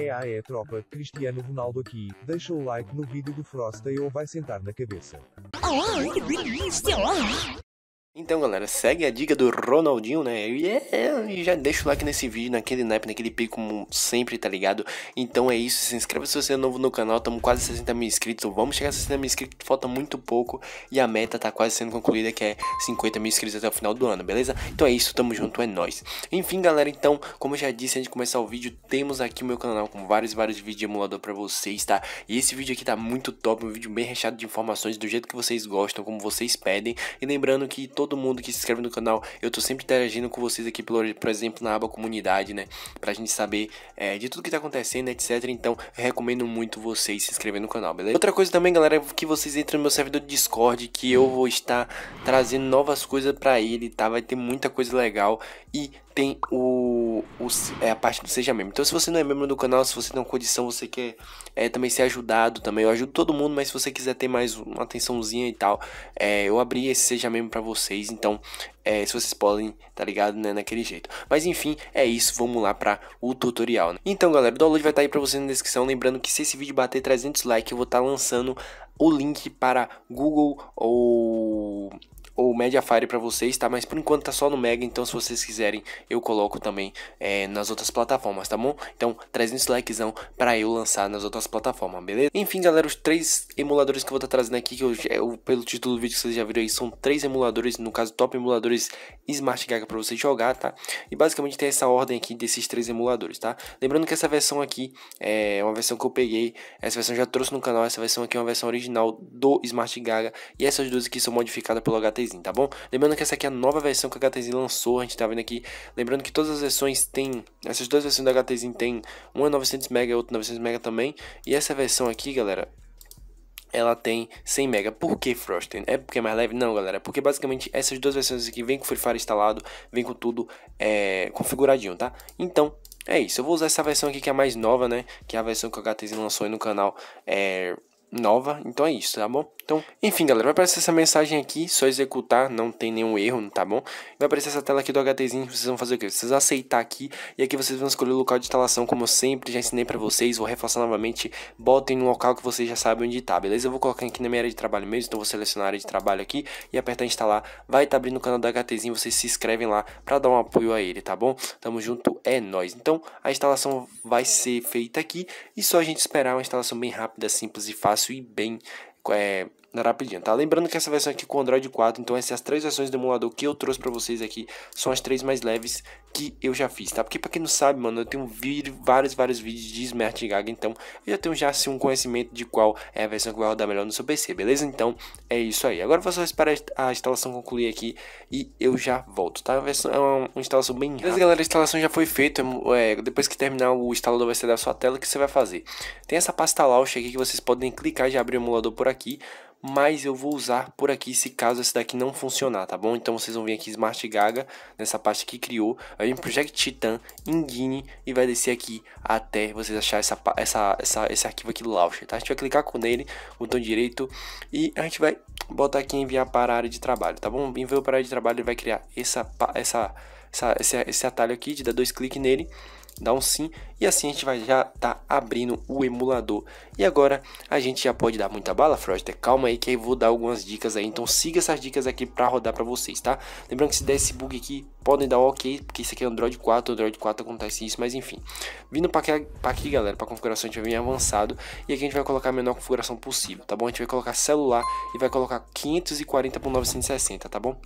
É a é tropa, Cristiano Ronaldo aqui, deixa o like no vídeo do Frost ou vai sentar na cabeça. Então, galera, segue a dica do Ronaldinho, né? É, e já deixa o like nesse vídeo, naquele naipe, naquele pico, como hum, sempre, tá ligado? Então é isso, se inscreva se você é novo no canal, estamos quase 60 mil inscritos, vamos chegar a 60 mil inscritos, falta muito pouco, e a meta tá quase sendo concluída, que é 50 mil inscritos até o final do ano, beleza? Então é isso, tamo junto, é nóis. Enfim, galera, então, como eu já disse antes de começar o vídeo, temos aqui o meu canal com vários, vários vídeos de emulador pra vocês, tá? E esse vídeo aqui tá muito top, um vídeo bem recheado de informações, do jeito que vocês gostam, como vocês pedem, e lembrando que todo todo mundo que se inscreve no canal. Eu tô sempre interagindo com vocês aqui, por, por exemplo, na aba comunidade, né? Pra gente saber é, de tudo que tá acontecendo, etc. Então, recomendo muito vocês se inscreverem no canal, beleza? Outra coisa também, galera, é que vocês entrem no meu servidor de Discord, que eu vou estar trazendo novas coisas pra ele, tá? Vai ter muita coisa legal. E tem o, o é a parte do Seja Membro. Então, se você não é membro do canal, se você tem uma condição, você quer é, também ser ajudado também. Eu ajudo todo mundo, mas se você quiser ter mais uma atençãozinha e tal, é, eu abri esse Seja Membro pra você vocês. Então, é, se vocês podem, tá ligado, né, naquele jeito. Mas enfim, é isso, vamos lá para o tutorial. Né? Então, galera, o download vai estar tá aí para vocês na descrição, lembrando que se esse vídeo bater 300 likes, eu vou estar tá lançando o link para Google ou ou MediaFire para vocês, tá? Mas por enquanto tá só no Mega, então se vocês quiserem, eu coloco também é, nas outras plataformas, tá bom? Então, 300 likezão para eu lançar nas outras plataformas, beleza? Enfim, galera, os três emuladores que eu vou estar tá trazendo aqui, que eu, eu, pelo título do vídeo que vocês já viram aí, são três emuladores, no caso, top emuladores Smart Gaga para vocês jogar, tá? E basicamente tem essa ordem aqui desses três emuladores, tá? Lembrando que essa versão aqui é uma versão que eu peguei, essa versão já trouxe no canal, essa versão aqui é uma versão original do Smart Gaga, e essas duas aqui são modificadas pelo HT HTZin, tá bom? Lembrando que essa aqui é a nova versão que a HTZin lançou, a gente tá vendo aqui. Lembrando que todas as versões têm, essas duas versões da HTZin tem, uma é 900 MB e outra 900 MB também. E essa versão aqui, galera, ela tem 100 mega. Por que Frosten? É porque é mais leve? Não, galera. Porque basicamente essas duas versões aqui vem com Free Fire instalado, vem com tudo é, configuradinho, tá? Então, é isso. Eu vou usar essa versão aqui que é a mais nova, né? Que é a versão que o HTZ lançou aí no canal é, nova. Então é isso, tá bom? Então, enfim, galera, vai aparecer essa mensagem aqui, só executar, não tem nenhum erro, tá bom? Vai aparecer essa tela aqui do HTzinho, vocês vão fazer o quê? Vocês vão aceitar aqui, e aqui vocês vão escolher o local de instalação, como eu sempre já ensinei pra vocês, vou reforçar novamente, botem no local que vocês já sabem onde tá, beleza? Eu vou colocar aqui na minha área de trabalho mesmo, então vou selecionar a área de trabalho aqui e apertar instalar, vai estar tá abrindo o canal do HTzinho, vocês se inscrevem lá pra dar um apoio a ele, tá bom? Tamo junto, é nóis. Então, a instalação vai ser feita aqui, e só a gente esperar uma instalação bem rápida, simples e fácil e bem que eh, na rapidinha, tá? Lembrando que essa versão é aqui com Android 4, então essas três versões do emulador que eu trouxe para vocês aqui são as três mais leves que eu já fiz, tá? Porque para quem não sabe, mano, eu tenho vídeo, vários, vários vídeos de Smart Gaga, então eu já tenho já assim um conhecimento de qual é a versão que vai rodar melhor no seu PC, beleza? Então é isso aí. Agora vou só esperar a instalação concluir aqui e eu já volto, tá? A versão, é uma, uma instalação bem rápida. Beleza, galera, a instalação já foi feita, é, depois que terminar o instalador vai ser da sua tela, que você vai fazer? Tem essa pasta launch aqui que vocês podem clicar e já abrir o emulador por aqui, mas eu vou usar por aqui se caso esse daqui não funcionar, tá bom? Então vocês vão vir aqui Smart Gaga, nessa parte que criou, vai vir Project Titan, Engine e vai descer aqui até vocês achar essa, essa, essa, esse arquivo aqui do Launcher, tá? A gente vai clicar com nele, botão direito e a gente vai botar aqui enviar para a área de trabalho, tá bom? Enviou para a área de trabalho, ele vai criar essa, essa, essa esse, esse atalho aqui, de dar dois cliques nele dá um sim e assim a gente vai já tá abrindo o emulador. E agora a gente já pode dar muita bala, Froster. Calma aí que eu vou dar algumas dicas aí. Então siga essas dicas aqui para rodar para vocês, tá? Lembrando que se der esse bug aqui, podem dar um ok, porque isso aqui é Android 4, Android 4 acontece isso, mas enfim. Vindo para aqui, pra aqui, galera, para configuração a gente vai vir avançado e aqui a gente vai colocar a menor configuração possível, tá bom? A gente vai colocar celular e vai colocar 540 por 960, tá bom?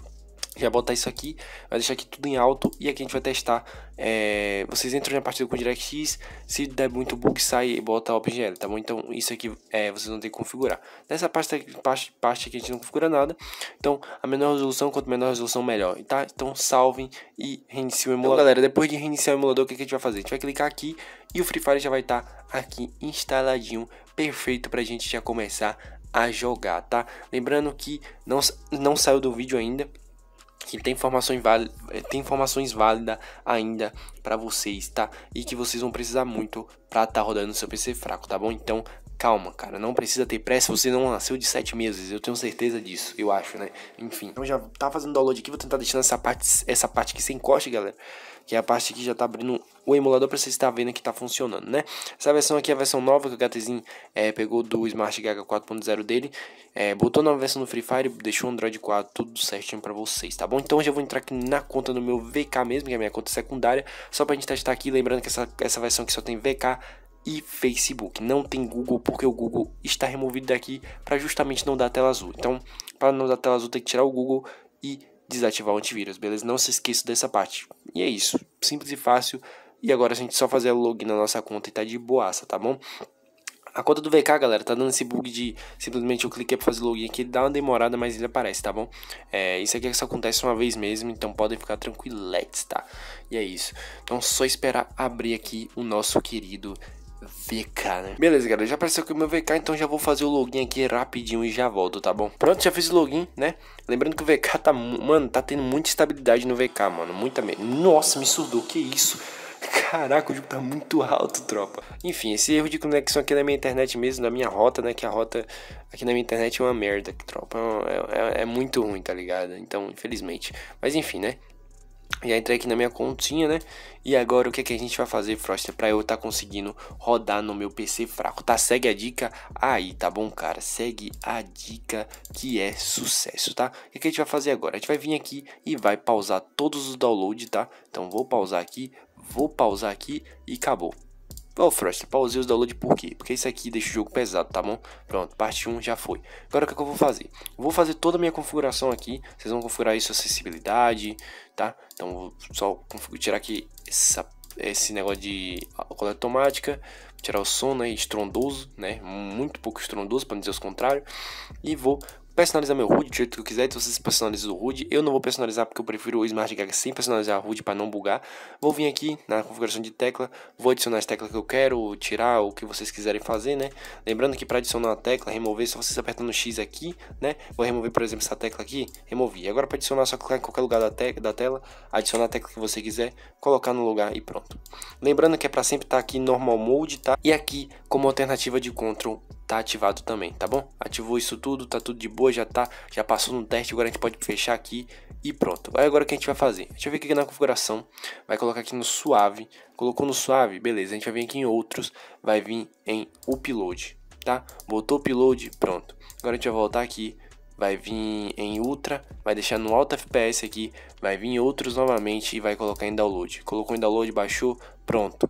já botar isso aqui, vai deixar aqui tudo em alto e aqui a gente vai testar. É, vocês entram na partida com DirectX, se der muito bug, sai e bota OpenGL, tá bom? Então isso aqui é, vocês vão ter que configurar. Nessa parte, parte, parte aqui a gente não configura nada, então a menor resolução, quanto menor resolução, melhor, tá? Então salvem e reiniciem o então, emulador. Então galera, depois de reiniciar o emulador, o que a gente vai fazer? A gente vai clicar aqui e o Free Fire já vai estar tá aqui instaladinho, perfeito pra gente já começar a jogar, tá? Lembrando que não, não saiu do vídeo ainda, que tem, informação inválida, eh, tem informações válidas ainda para vocês, tá? E que vocês vão precisar muito para estar tá rodando seu PC fraco, tá bom? Então, calma, cara, não precisa ter pressa, você não nasceu de 7 meses, eu tenho certeza disso, eu acho, né? Enfim, então já tá fazendo download aqui, vou tentar deixar essa parte, essa parte aqui sem corte, galera que é a parte que já está abrindo o emulador para você estar vendo que está funcionando, né? Essa versão aqui é a versão nova que o Gatezinho é, pegou do Smart Gaga 4.0 dele, é, botou na versão do Free Fire, deixou o Android 4 tudo certinho para vocês, tá bom? Então eu já vou entrar aqui na conta do meu VK mesmo, que é a minha conta secundária, só para a gente testar aqui, lembrando que essa, essa versão aqui só tem VK e Facebook. Não tem Google porque o Google está removido daqui para justamente não dar tela azul. Então, para não dar tela azul, tem que tirar o Google e desativar o antivírus, beleza? Não se esqueça dessa parte. E é isso, simples e fácil. E agora a gente só fazer login na nossa conta e tá de boaça, tá bom? A conta do VK, galera, tá dando esse bug de simplesmente eu cliquei pra fazer login aqui, ele dá uma demorada, mas ele aparece, tá bom? É, isso aqui é que só acontece uma vez mesmo, então podem ficar tranquiletes, tá? E é isso. Então só esperar abrir aqui o nosso querido VK, né? Beleza, galera, já apareceu aqui o meu VK, então já vou fazer o login aqui rapidinho e já volto, tá bom? Pronto, já fiz o login, né? Lembrando que o VK tá, mano, tá tendo muita estabilidade no VK, mano, muita mesmo. Nossa, me surdou, que isso? Caraca, o jogo tá muito alto, tropa. Enfim, esse erro de conexão aqui na minha internet mesmo, na minha rota, né? Que a rota aqui na minha internet é uma merda, que tropa. É, é, é muito ruim, tá ligado? Então, infelizmente. Mas enfim, né? Já entrei aqui na minha continha, né? E agora o que, é que a gente vai fazer, Frost? pra eu estar tá conseguindo rodar no meu PC fraco, tá? Segue a dica aí, tá bom, cara? Segue a dica que é sucesso, tá? O que, é que a gente vai fazer agora? A gente vai vir aqui e vai pausar todos os downloads, tá? Então vou pausar aqui, vou pausar aqui e acabou. Well, frost. pausei os downloads por quê? Porque isso aqui deixa o jogo pesado, tá bom? Pronto, parte 1 já foi. Agora o que, é que eu vou fazer? vou fazer toda a minha configuração aqui. Vocês vão configurar isso, acessibilidade, tá? Então vou só tirar aqui essa, esse negócio de coleta automática. Tirar o som, né? Estrondoso, né? Muito pouco estrondoso, para não dizer o contrário. E vou personalizar meu HUD do jeito que eu quiser. Então vocês personalizam o HUD. Eu não vou personalizar porque eu prefiro o Smart Gag sem personalizar o HUD para não bugar. Vou vir aqui na configuração de tecla, vou adicionar as teclas que eu quero, tirar o que vocês quiserem fazer, né? Lembrando que para adicionar uma tecla, remover, só vocês apertando X aqui, né? Vou remover, por exemplo, essa tecla aqui, removi. Agora para adicionar, só clicar em qualquer lugar da, te da tela, adicionar a tecla que você quiser, colocar no lugar e pronto. Lembrando que é para sempre estar tá aqui em normal mode, tá? E aqui como alternativa de Ctrl tá ativado também, tá bom? Ativou isso tudo, tá tudo de boa, já tá, já passou no teste, agora a gente pode fechar aqui e pronto. Aí agora o que a gente vai fazer? Deixa eu ver aqui na configuração, vai colocar aqui no suave, colocou no suave, beleza, a gente vai vir aqui em outros, vai vir em upload, tá? Botou upload, pronto. Agora a gente vai voltar aqui, vai vir em ultra, vai deixar no alto FPS aqui, vai vir em outros novamente e vai colocar em download. Colocou em download, baixou, pronto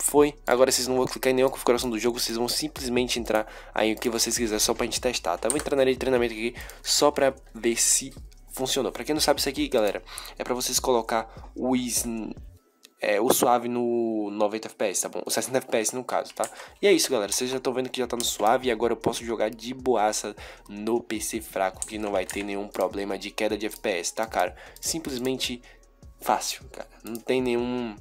foi. Agora vocês não vão clicar em nenhuma configuração do jogo, vocês vão simplesmente entrar aí o que vocês quiserem, só pra gente testar, tá? Vou entrar na área de treinamento aqui só pra ver se funcionou. Pra quem não sabe isso aqui, galera, é pra vocês colocar o é, o suave no 90 FPS, tá bom? O 60 FPS no caso, tá? E é isso, galera. Vocês já estão vendo que já tá no suave e agora eu posso jogar de boaça no PC fraco, que não vai ter nenhum problema de queda de FPS, tá, cara? Simplesmente fácil, cara. Não tem nenhum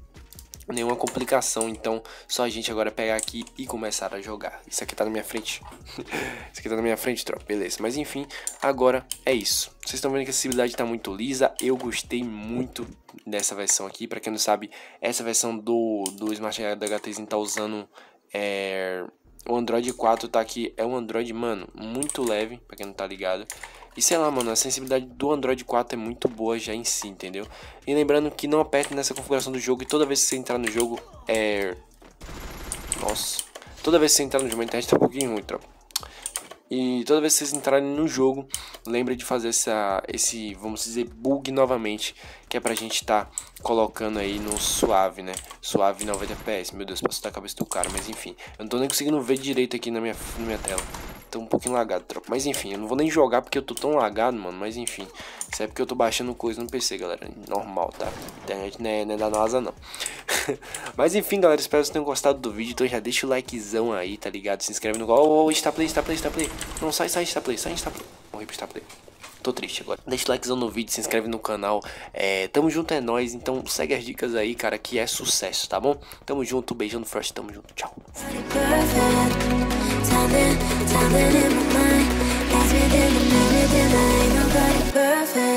nenhuma complicação. Então, só a gente agora pegar aqui e começar a jogar. Isso aqui tá na minha frente. isso aqui tá na minha frente, tropa. Beleza. Mas enfim, agora é isso. Vocês estão vendo que a acessibilidade tá muito lisa. Eu gostei muito dessa versão aqui. Pra quem não sabe, essa versão do, do Smart HTZ tá usando... É... O Android 4 tá aqui, é um Android, mano, muito leve, pra quem não tá ligado. E sei lá, mano, a sensibilidade do Android 4 é muito boa já em si, entendeu? E lembrando que não aperte nessa configuração do jogo e toda vez que você entrar no jogo é. Nossa. Toda vez que você entrar no jogo, a internet tá um pouquinho ruim, tropa. E toda vez que vocês entrarem no jogo, lembre de fazer essa, esse, vamos dizer, bug novamente, que é pra gente estar tá colocando aí no suave, né? Suave 90 FPS. Meu Deus, passou a cabeça do cara, mas enfim. Eu não tô nem conseguindo ver direito aqui na minha, na minha tela tô um pouquinho lagado, tropa. Mas enfim, eu não vou nem jogar porque eu tô tão lagado, mano. Mas enfim, isso é porque eu tô baixando coisa no PC, galera. Normal, tá? A internet não é, não é da NASA, não. mas enfim, galera, espero que vocês tenham gostado do vídeo. Então já deixa o likezão aí, tá ligado? Se inscreve no canal. Ô, oh, está play, está play, está play. Não, sai, sai, está play, sai, está play. Morri pro está play. Tô triste agora. Deixa o likezão no vídeo, se inscreve no canal. É, tamo junto, é nóis. Então segue as dicas aí, cara, que é sucesso, tá bom? Tamo junto, beijão no Frost, tamo junto, tchau. Time in my mind, lies within the night, within the ain't nobody perfect.